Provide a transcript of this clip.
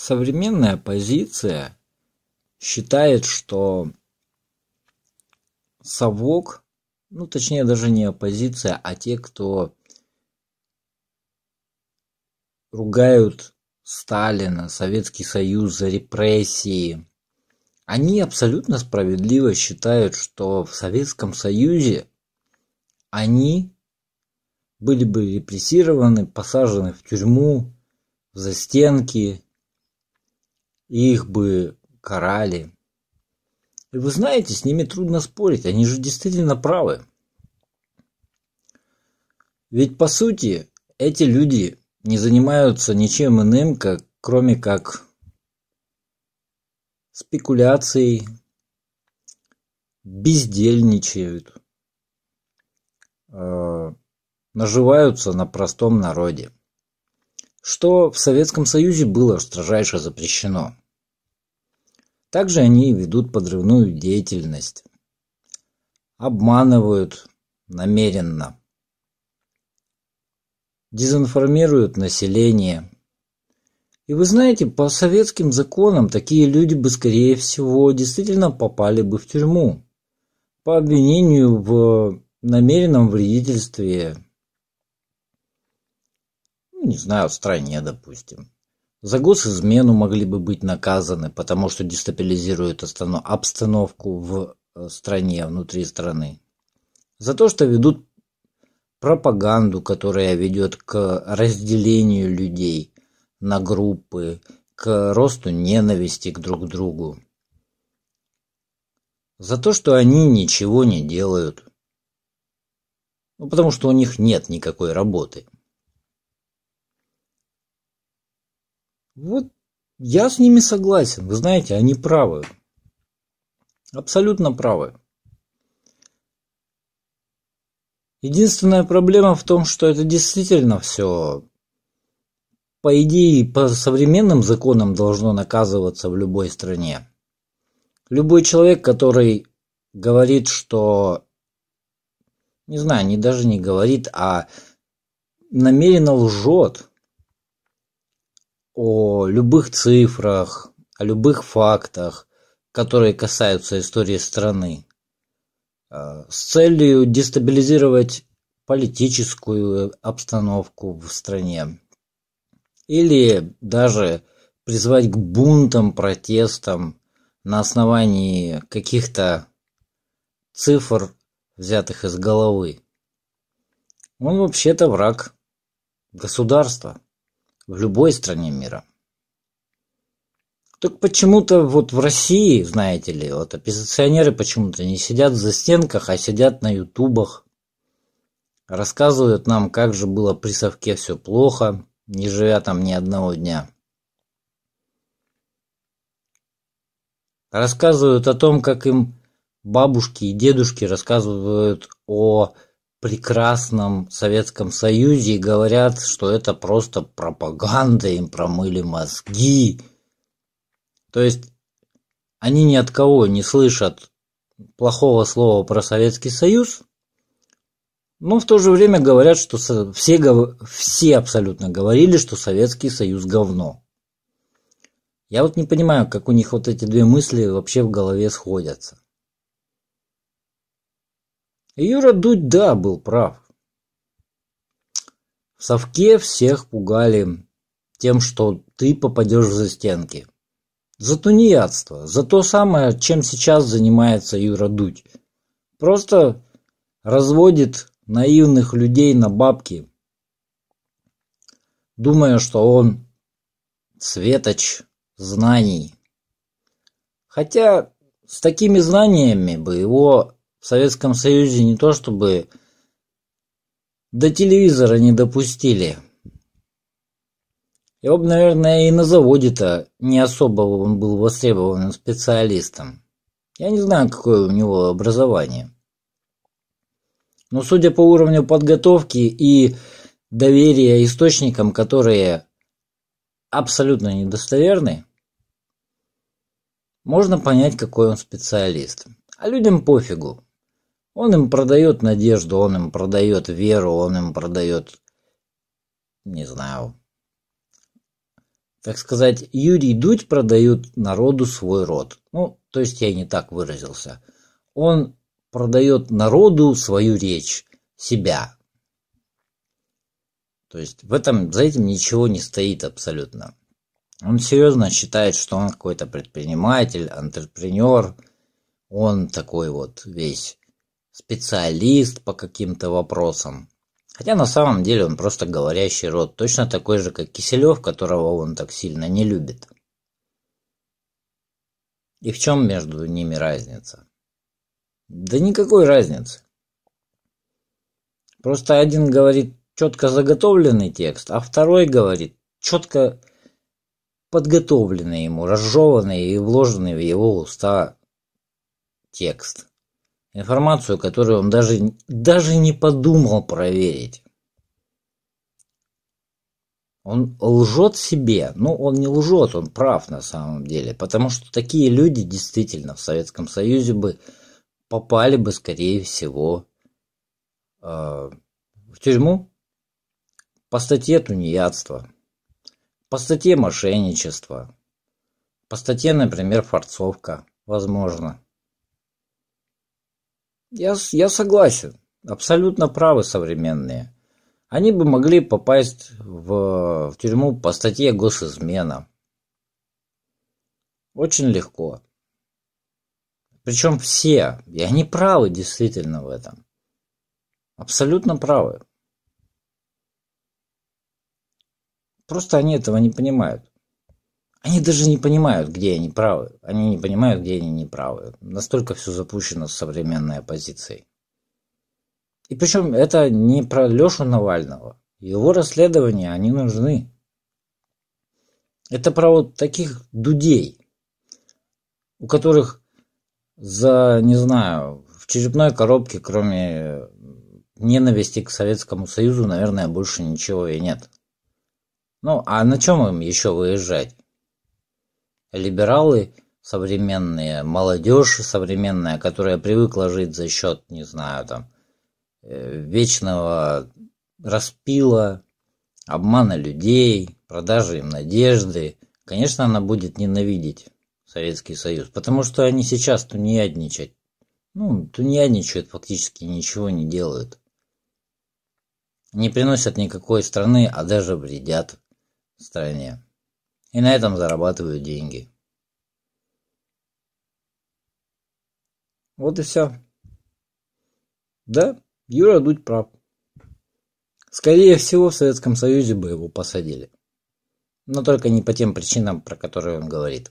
современная позиция считает, что совок, ну точнее даже не оппозиция, а те, кто ругают Сталина, Советский Союз за репрессии, они абсолютно справедливо считают, что в Советском Союзе они были бы репрессированы, посажены в тюрьму, в застенки, их бы карали. И вы знаете, с ними трудно спорить, они же действительно правы. Ведь по сути эти люди не занимаются ничем иным, как, кроме как спекуляцией, бездельничают, э, наживаются на простом народе, что в Советском Союзе было строжайше запрещено. Также они ведут подрывную деятельность. Обманывают намеренно. Дезинформируют население. И вы знаете, по советским законам такие люди бы, скорее всего, действительно попали бы в тюрьму. По обвинению в намеренном вредительстве, ну, не знаю, в стране, допустим. За госизмену могли бы быть наказаны, потому что дестабилизируют обстановку в э, стране, внутри страны. За то, что ведут пропаганду, которая ведет к разделению людей на группы, к росту ненависти к друг другу. За то, что они ничего не делают. Ну, потому что у них нет никакой работы. Вот я с ними согласен. Вы знаете, они правы. Абсолютно правы. Единственная проблема в том, что это действительно все, по идее, по современным законам должно наказываться в любой стране. Любой человек, который говорит, что, не знаю, не даже не говорит, а намеренно лжет, о любых цифрах, о любых фактах, которые касаются истории страны, э, с целью дестабилизировать политическую обстановку в стране или даже призвать к бунтам, протестам на основании каких-то цифр, взятых из головы. Он вообще-то враг государства в любой стране мира. Так почему-то вот в России, знаете ли, вот оппозиционеры почему-то не сидят за стенках, а сидят на ютубах. Рассказывают нам, как же было при совке все плохо, не живя там ни одного дня. Рассказывают о том, как им бабушки и дедушки рассказывают о прекрасном Советском Союзе и говорят, что это просто пропаганда, им промыли мозги. То есть они ни от кого не слышат плохого слова про Советский Союз, но в то же время говорят, что все, все абсолютно говорили, что Советский Союз говно. Я вот не понимаю, как у них вот эти две мысли вообще в голове сходятся. Юра Дудь-да был прав. В совке всех пугали тем, что ты попадешь за застенки. За тунеядство, за то самое, чем сейчас занимается Юра Дудь. Просто разводит наивных людей на бабки, думая, что он светоч знаний. Хотя с такими знаниями бы его в Советском Союзе не то чтобы до телевизора не допустили. Его бы, наверное, и на заводе-то не особо он был востребованным специалистом. Я не знаю, какое у него образование. Но судя по уровню подготовки и доверия источникам, которые абсолютно недостоверны, можно понять, какой он специалист. А людям пофигу. Он им продает надежду, он им продает веру, он им продает, не знаю, так сказать, Юрий Дудь продают народу свой род. Ну, то есть я не так выразился. Он продает народу свою речь, себя. То есть в этом, за этим ничего не стоит абсолютно. Он серьезно считает, что он какой-то предприниматель, антрепренер. Он такой вот весь специалист по каким-то вопросам. Хотя на самом деле он просто говорящий рот, точно такой же, как Киселев, которого он так сильно не любит. И в чем между ними разница? Да никакой разницы. Просто один говорит четко заготовленный текст, а второй говорит четко подготовленный ему, разжеванный и вложенный в его уста текст информацию, которую он даже, даже не подумал проверить. Он лжет себе, но ну, он не лжет, он прав на самом деле, потому что такие люди действительно в Советском Союзе бы попали бы, скорее всего, э, в тюрьму по статье тунеядства, по статье мошенничества, по статье, например, форцовка, возможно. Я, я согласен. Абсолютно правы современные. Они бы могли попасть в, в тюрьму по статье госизмена. Очень легко. Причем все. И они правы действительно в этом. Абсолютно правы. Просто они этого не понимают. Они даже не понимают, где они правы. Они не понимают, где они не правы. Настолько все запущено с современной оппозицией. И причем это не про Лешу Навального. Его расследования, они нужны. Это про вот таких дудей, у которых за, не знаю, в черепной коробке, кроме ненависти к Советскому Союзу, наверное, больше ничего и нет. Ну, а на чем им еще выезжать? либералы современные, молодежь современная, которая привыкла жить за счет, не знаю, там, э, вечного распила, обмана людей, продажи им надежды, конечно, она будет ненавидеть Советский Союз, потому что они сейчас тунеядничать, ну, тунеядничают, фактически ничего не делают. Не приносят никакой страны, а даже вредят стране. И на этом зарабатывают деньги. Вот и все. Да, Юра Дудь прав. Скорее всего, в Советском Союзе бы его посадили. Но только не по тем причинам, про которые он говорит.